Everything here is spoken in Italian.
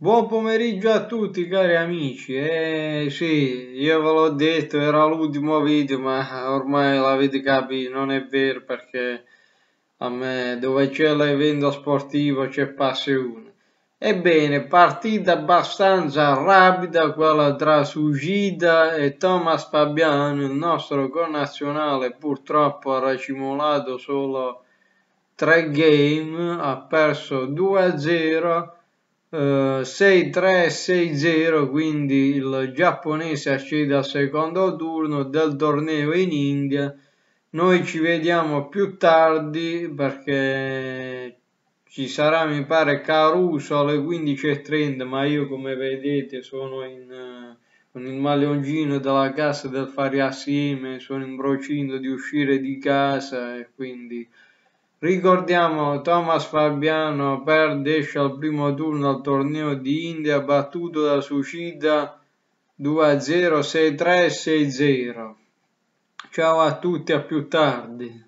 Buon pomeriggio a tutti cari amici, eh sì, io ve l'ho detto, era l'ultimo video, ma ormai l'avete capito, non è vero perché a me dove c'è l'evento sportivo c'è uno. Ebbene, partita abbastanza rapida quella tra Sugida e Thomas Fabiano, il nostro connazionale purtroppo ha racimolato solo 3 game, ha perso 2-0 6-3-6-0 eh, quindi il giapponese accede al secondo turno del torneo in India noi ci vediamo più tardi perché ci sarà mi pare Caruso alle 15.30 ma io come vedete sono in, eh, con il maglioncino della casa del fare assieme sono in procinto di uscire di casa e quindi Ricordiamo Thomas Fabiano perde esce al primo turno al torneo di India battuto da Suicida 2-0, 6-3, 6-0. Ciao a tutti, a più tardi.